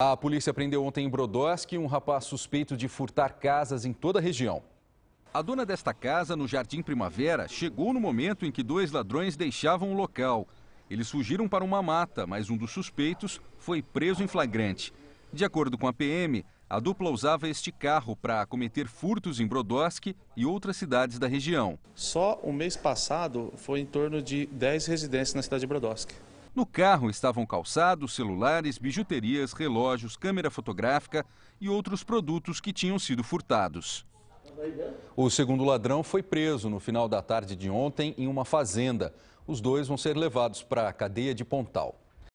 A polícia prendeu ontem em Brodowski um rapaz suspeito de furtar casas em toda a região. A dona desta casa, no Jardim Primavera, chegou no momento em que dois ladrões deixavam o local. Eles fugiram para uma mata, mas um dos suspeitos foi preso em flagrante. De acordo com a PM, a dupla usava este carro para cometer furtos em Brodowski e outras cidades da região. Só o mês passado foi em torno de 10 residências na cidade de Brodowski. No carro estavam calçados, celulares, bijuterias, relógios, câmera fotográfica e outros produtos que tinham sido furtados. O segundo ladrão foi preso no final da tarde de ontem em uma fazenda. Os dois vão ser levados para a cadeia de Pontal.